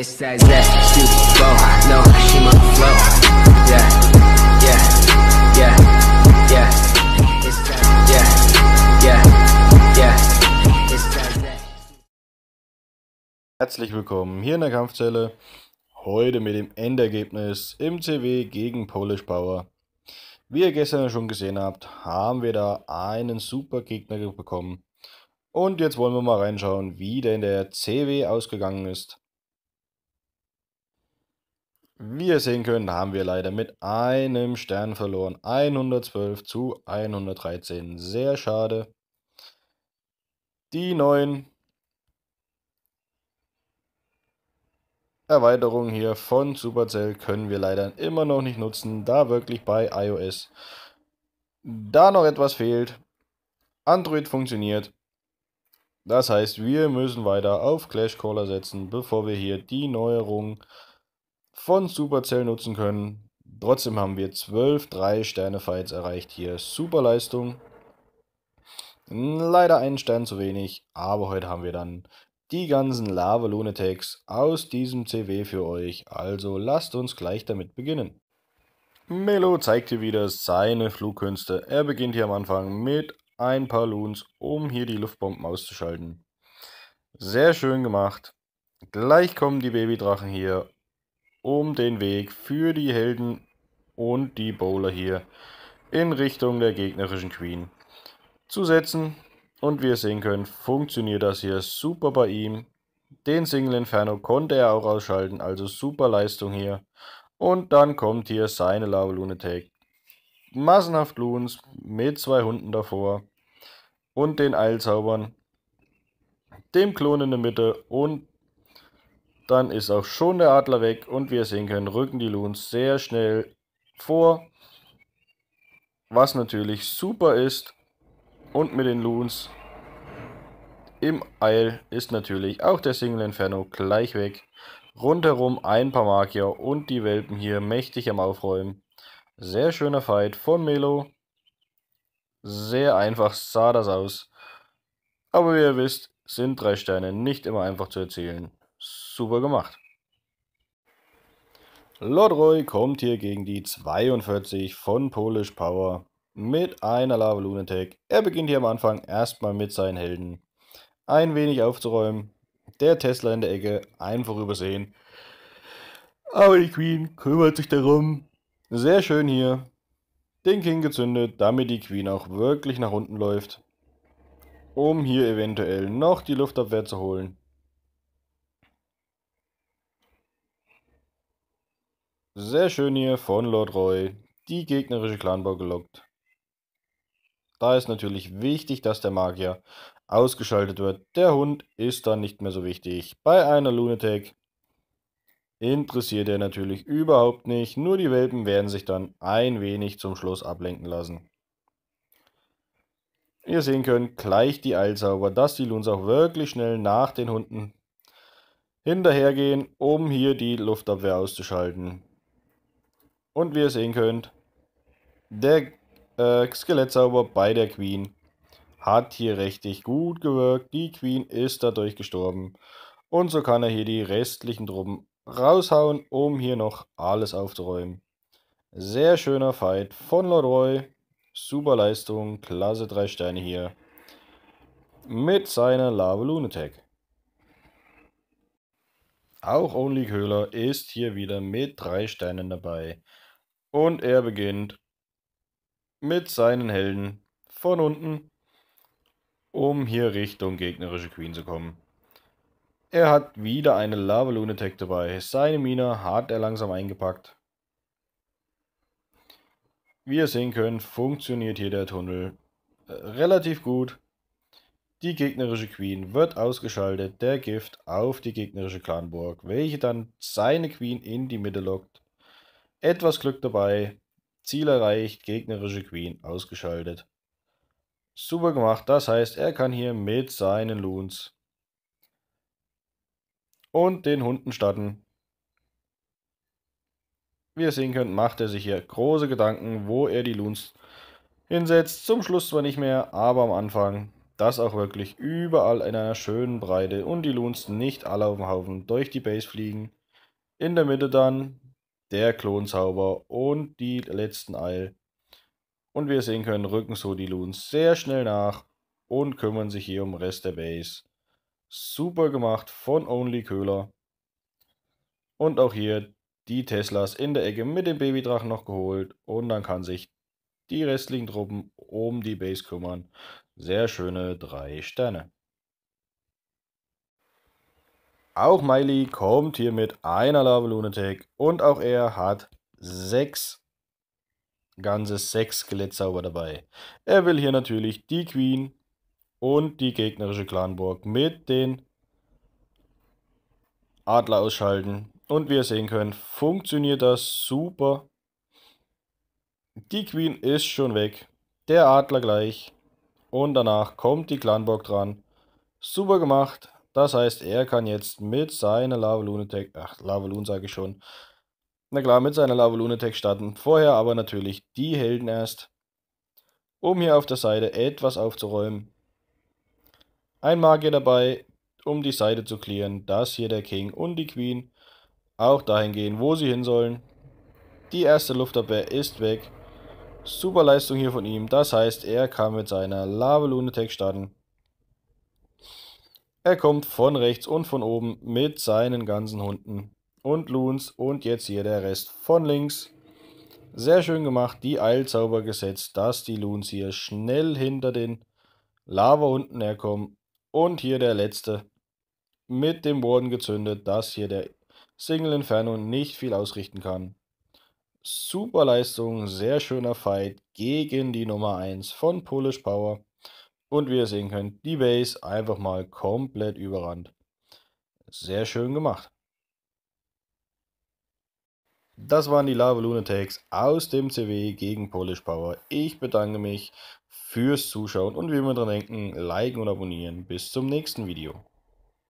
It's that left to go. No, she my flow. Yeah, yeah, yeah, yeah. It's that, yeah, yeah, yeah. Herzlich willkommen hier in der Kampfzelle. Heute mit dem Endergebnis im CW gegen Polish Power. Wie ihr gestern schon gesehen habt, haben wir da einen super Gegner bekommen. Und jetzt wollen wir mal reinschauen, wie denn der CW ausgegangen ist. Wie ihr sehen könnt, haben wir leider mit einem Stern verloren. 112 zu 113. Sehr schade. Die neuen Erweiterungen hier von Supercell können wir leider immer noch nicht nutzen, da wirklich bei iOS da noch etwas fehlt. Android funktioniert. Das heißt, wir müssen weiter auf Clash Caller setzen, bevor wir hier die Neuerungen von Supercell nutzen können. Trotzdem haben wir 12 3-Sterne-Fights erreicht hier. Super Leistung. Leider einen Stern zu wenig, aber heute haben wir dann die ganzen Lava Lunatics aus diesem CW für euch. Also lasst uns gleich damit beginnen. Melo zeigt hier wieder seine Flugkünste. Er beginnt hier am Anfang mit ein paar Loons, um hier die Luftbomben auszuschalten. Sehr schön gemacht. Gleich kommen die Babydrachen hier um den Weg für die Helden und die Bowler hier in Richtung der gegnerischen Queen zu setzen. Und wie ihr sehen könnt, funktioniert das hier super bei ihm. Den Single Inferno konnte er auch ausschalten, also super Leistung hier. Und dann kommt hier seine Lava Lunatic. Massenhaft Loons mit zwei Hunden davor und den Eilzaubern, dem Klon in der Mitte und dann ist auch schon der Adler weg und wir sehen können, rücken die Loons sehr schnell vor. Was natürlich super ist. Und mit den Loons im Eil ist natürlich auch der Single Inferno gleich weg. Rundherum ein paar Magier und die Welpen hier mächtig am Aufräumen. Sehr schöner Fight von Melo. Sehr einfach sah das aus. Aber wie ihr wisst, sind drei Sterne nicht immer einfach zu erzielen super gemacht. Lord Roy kommt hier gegen die 42 von Polish Power mit einer Lava Lunatic. Er beginnt hier am Anfang erstmal mit seinen Helden ein wenig aufzuräumen. Der Tesla in der Ecke einfach übersehen. Aber die Queen kümmert sich darum. Sehr schön hier. Den King gezündet, damit die Queen auch wirklich nach unten läuft. Um hier eventuell noch die Luftabwehr zu holen. Sehr schön hier von Lord Roy. Die gegnerische Clanbau gelockt. Da ist natürlich wichtig, dass der Magier ausgeschaltet wird. Der Hund ist dann nicht mehr so wichtig. Bei einer Lunatec interessiert er natürlich überhaupt nicht. Nur die Welpen werden sich dann ein wenig zum Schluss ablenken lassen. ihr sehen könnt, gleich die Eilzauber, dass die Loons auch wirklich schnell nach den Hunden hinterhergehen, um hier die Luftabwehr auszuschalten. Und wie ihr sehen könnt, der äh, Skelettzauber bei der Queen hat hier richtig gut gewirkt. Die Queen ist dadurch gestorben. Und so kann er hier die restlichen Truppen raushauen, um hier noch alles aufzuräumen. Sehr schöner Fight von Lord Roy. Super Leistung, klasse 3 Sterne hier. Mit seiner Lava Lunatic. Auch Only Köhler ist hier wieder mit drei Steinen dabei. Und er beginnt mit seinen Helden von unten, um hier Richtung gegnerische Queen zu kommen. Er hat wieder eine Lava Lunatic dabei. Seine Mine hat er langsam eingepackt. Wie ihr sehen könnt, funktioniert hier der Tunnel äh, relativ gut. Die gegnerische Queen wird ausgeschaltet, der Gift auf die gegnerische Clanburg, welche dann seine Queen in die Mitte lockt. Etwas Glück dabei, Ziel erreicht, gegnerische Queen ausgeschaltet. Super gemacht, das heißt, er kann hier mit seinen Loons und den Hunden starten. Wie ihr sehen könnt, macht er sich hier große Gedanken, wo er die Loons hinsetzt. Zum Schluss zwar nicht mehr, aber am Anfang das auch wirklich überall in einer schönen Breite und die Loons nicht alle auf dem Haufen durch die Base fliegen. In der Mitte dann der Klonzauber und die letzten Eil. Und wie ihr sehen können, rücken so die Loons sehr schnell nach und kümmern sich hier um den Rest der Base. Super gemacht von Only Köhler. Und auch hier die Teslas in der Ecke mit dem Babydrachen noch geholt und dann kann sich die restlichen Truppen um die Base kümmern. Sehr schöne drei Sterne. Auch Miley kommt hier mit einer Lava Lunatic und auch er hat sechs ganze sechs Skelettzauber dabei. Er will hier natürlich die Queen und die gegnerische Clanburg mit den Adler ausschalten. Und wie ihr sehen könnt, funktioniert das super. Die Queen ist schon weg, der Adler gleich. Und danach kommt die Clanburg dran. Super gemacht. Das heißt, er kann jetzt mit seiner Lava Lunatic, ach, Lava Loon sage ich schon. Na klar, mit seiner Lava Lunatic starten. Vorher aber natürlich die Helden erst. Um hier auf der Seite etwas aufzuräumen. Ein Magier dabei, um die Seite zu klären, dass hier der King und die Queen auch dahin gehen, wo sie hin sollen. Die erste Luftabwehr ist weg. Super Leistung hier von ihm. Das heißt, er kann mit seiner Lava Lunatic starten. Er kommt von rechts und von oben mit seinen ganzen Hunden und Loons und jetzt hier der Rest von links. Sehr schön gemacht, die Eilzauber gesetzt, dass die Loons hier schnell hinter den Lava-Hunden herkommen. Und hier der letzte mit dem Boden gezündet, dass hier der Single Inferno nicht viel ausrichten kann. Super Leistung, sehr schöner Fight gegen die Nummer 1 von Polish Power. Und wie ihr sehen könnt, die Base einfach mal komplett überrannt. Sehr schön gemacht. Das waren die Lava Lunatics aus dem CW gegen Polish Power. Ich bedanke mich fürs Zuschauen und wie immer dran denken, liken und abonnieren. Bis zum nächsten Video.